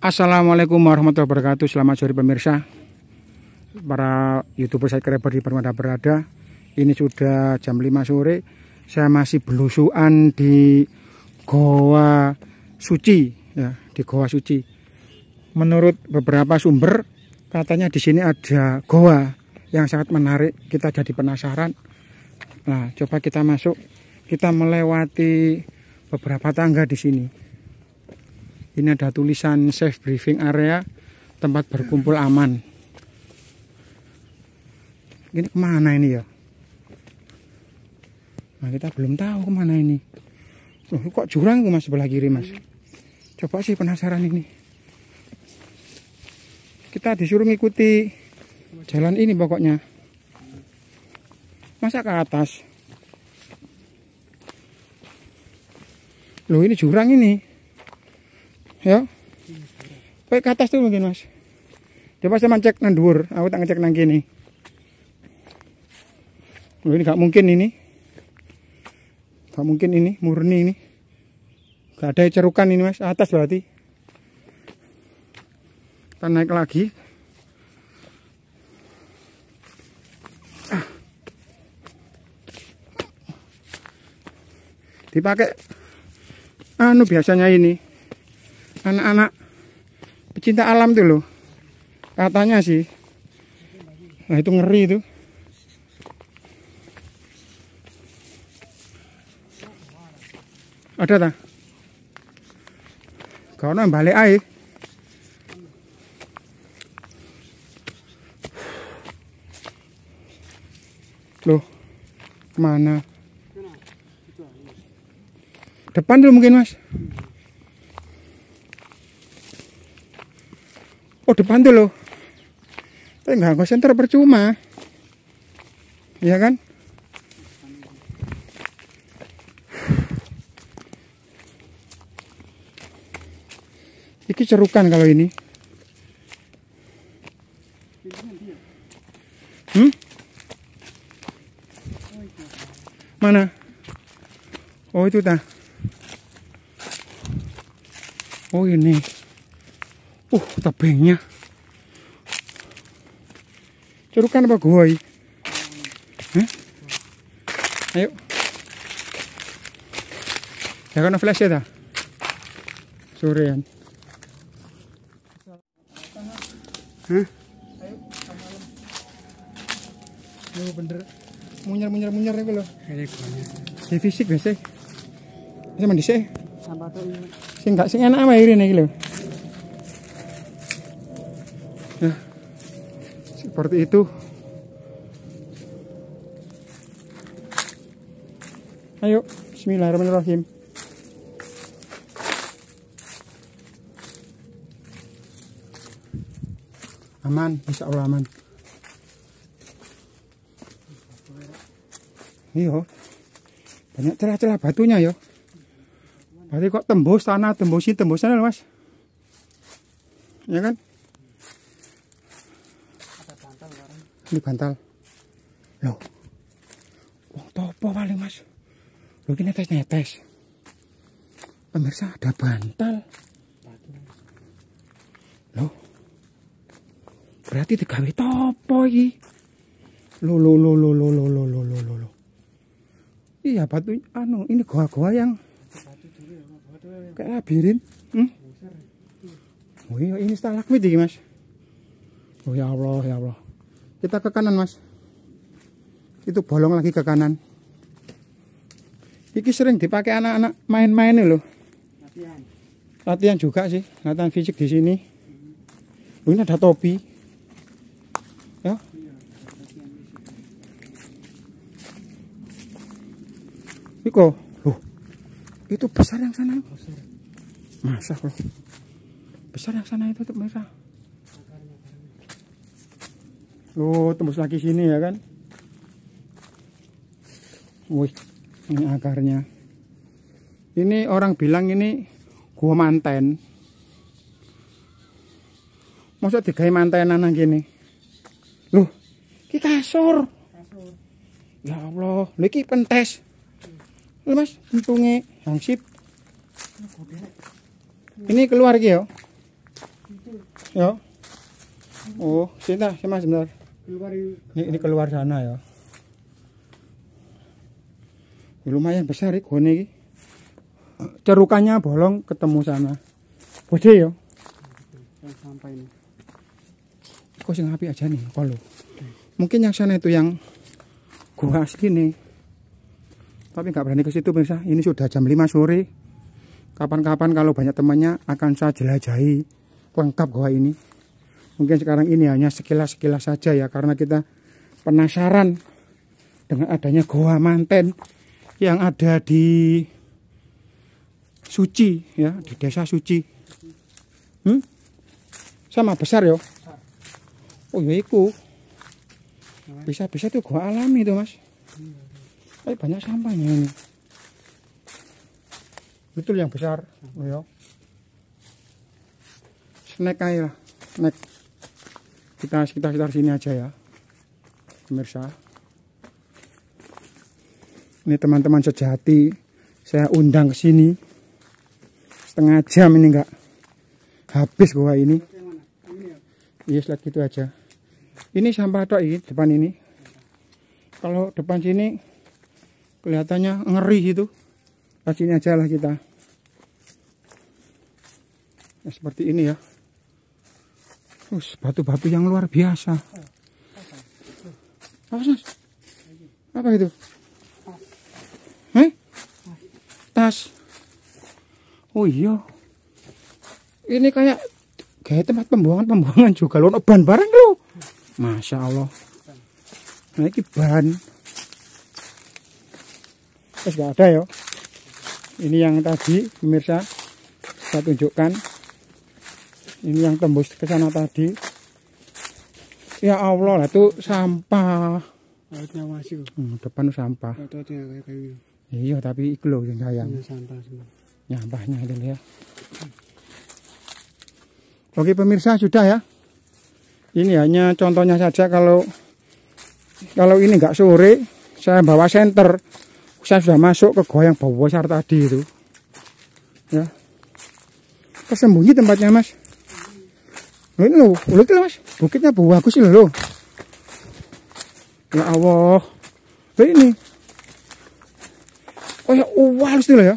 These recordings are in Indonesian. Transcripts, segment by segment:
Assalamualaikum warahmatullahi wabarakatuh Selamat sore pemirsa Para youtuber subscriber di Permada Berada Ini sudah jam 5 sore Saya masih belusuan di Goa Suci ya, Di Goa Suci Menurut beberapa sumber Katanya di sini ada Goa Yang sangat menarik Kita jadi penasaran Nah coba kita masuk Kita melewati beberapa tangga di sini ini ada tulisan safe briefing area, tempat berkumpul aman. Ini kemana ini ya? Nah kita belum tahu kemana ini. Loh, kok jurang mas sebelah kiri mas? Coba sih penasaran ini. Kita disuruh ngikuti jalan ini pokoknya. Masa ke atas? Loh ini jurang ini ya kayak ke atas tuh mungkin mas coba saya mancek nandur aku tak ngecek nang kini oh, ini gak mungkin ini gak mungkin ini murni ini gak ada cerukan ini mas atas berarti kita naik lagi dipakai anu biasanya ini anak-anak pecinta alam tuh loh katanya sih nah itu ngeri itu ada tak karena balik air loh mana depan dulu mungkin mas Oh, depan tuh loh tapi eh, gak nggak senter percuma ya kan Ini cerukan kalau ini. Hmm? Mana? Oh itu tak. Oh ini. Uh, tebingnya. Curukan apa gua ini? Hmm. Ayo. Ya kan flash ya dah. Sorean. Hah? Ayo, bener. Munyer-munyer munyer iku lho. Ini Di fisik biasa. Eh. Ini mandi sih. Sampah tuh. Sing enggak sing enak mah irine iki lho. seperti itu ayo bismillahirrahmanirrahim aman insya Allah aman iyo banyak celah-celah batunya yo. Ya. berarti kok tembus tanah tembus ini tembus sana mas ya kan ini bantal loh wong topo paling mas lo ini netes netes pemirsa ada bantal loh berarti digawe topo iki lo lo lo lo lo lo lo lo lo lo iya batu anu ini goa-goa yang kayak labirin hmm? oh iya ini stalagmit ini mas oh ya Allah ya Allah kita ke kanan, Mas. Itu bolong lagi ke kanan. ini sering dipakai anak-anak main-main loh. Latihan. Latihan juga sih, latihan fisik di sini. Oh, ini ada topi. Ya. Iko, loh. Itu besar yang sana. Besar. Masa loh. Besar yang sana itu tuh merah. Oh, tembus lagi sini ya kan. Wih, ini akarnya. Ini orang bilang ini gua manten. maksudnya digai mantenan anak gini, Loh, kita kasur. Ya Allah, ini pentes. Lho Mas, yang sip, Ini keluar iki ya. Oh, sini dah, sini Mas sebentar keluar ini, ini keluar sana ya, ya lumayan besar ya gone ini cerukannya bolong ketemu sana gede ya sampai ini kok sing api aja nih kalau mungkin yang sana itu yang gua asli nih tapi nggak berani ke situ pemirsa ini sudah jam 5 sore kapan-kapan kalau banyak temannya akan saya jelajahi lengkap gua ini Mungkin sekarang ini hanya sekilas-sekilas saja ya karena kita penasaran dengan adanya goa manten yang ada di Suci ya, di desa Suci. Hmm? Sama besar yo. Oh ya iku. Bisa-bisa tuh goa alami tuh, Mas. Tapi banyak sampahnya ini. Betul yang besar, oh, ya. Snack aja lah, snack kita sekitar-sekitar sini aja ya pemirsa ini teman-teman sejati saya undang ke sini setengah jam ini enggak habis gua ini yes lagi itu aja ini sampah toh ini depan ini kalau depan sini kelihatannya ngeri itu nah, sini aja lah kita nah, seperti ini ya Us, batu-batu yang luar biasa. Apa, sih Apa itu? Eh? Tas. Oh iya. Ini kayak kayak tempat pembuangan-pembuangan juga. loh ban barang lo. Masya Allah. Nah, ini ban. Terus ada ya. Ini yang tadi pemirsa saya tunjukkan ini yang tembus ke sana tadi ya Allah lah tuh sampah lautnya masuk hmm, depan sampah iya tapi iklo yang sayang nyampahnya iya, ya, itu ya oke pemirsa sudah ya ini hanya contohnya saja kalau kalau ini nggak sore saya bawa senter saya sudah masuk ke goyang bawah besar tadi itu ya kesembunyi tempatnya mas ini lo, ulit lho mas. Bukitnya bagus lo. Ya Allah. Loh ini. Kayak uwal sih lo ya.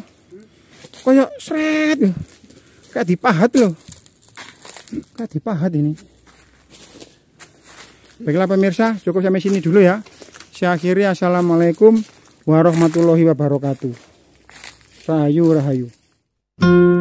Kayak seret. Ya. Kayak dipahat loh. Kayak dipahat ini. Baiklah pemirsa, cukup sampai sini dulu ya. Saya akhiri Assalamualaikum warahmatullahi wabarakatuh. Rahayu, rahayu.